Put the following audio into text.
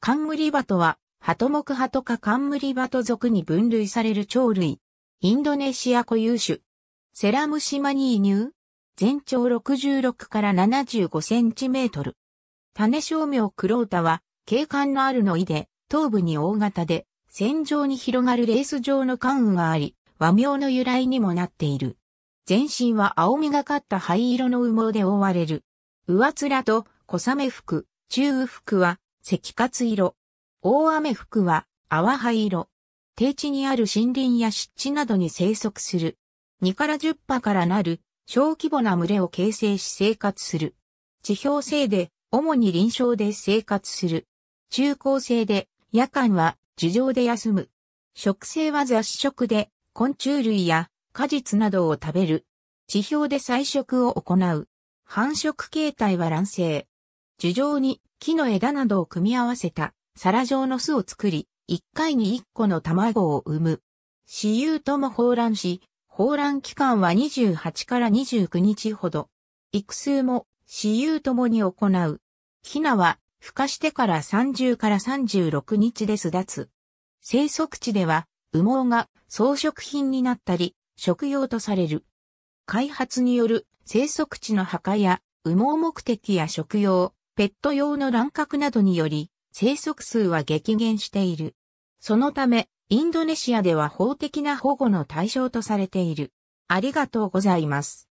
カンムリバトは、ハトモク目鳩かバト属に分類される鳥類。インドネシア固有種。セラムシマーニュー。全長66から75センチメートル。種照明ータは、景観のあるの井で、頭部に大型で、線上に広がるレース状の関羽があり、和名の由来にもなっている。全身は青みがかった灰色の羽毛で覆われる。上面と小雨服、中羽服は赤活色。大雨服は、泡灰色。低地にある森林や湿地などに生息する。2から10羽からなる小規模な群れを形成し生活する。地表性で、主に臨床で生活する。中高生で、夜間は樹上で休む。食性は雑食で、昆虫類や果実などを食べる。地表で採食を行う。繁殖形態は卵生。樹上に木の枝などを組み合わせた皿状の巣を作り、一回に一個の卵を産む。私有とも放卵し、放卵期間は28から29日ほど。育数も私有ともに行う。ヒナは孵化してから30から36日で巣立つ。生息地では羽毛が装飾品になったり、食用とされる。開発による生息地の墓や羽毛目的や食用、ペット用の乱獲などにより、生息数は激減している。そのため、インドネシアでは法的な保護の対象とされている。ありがとうございます。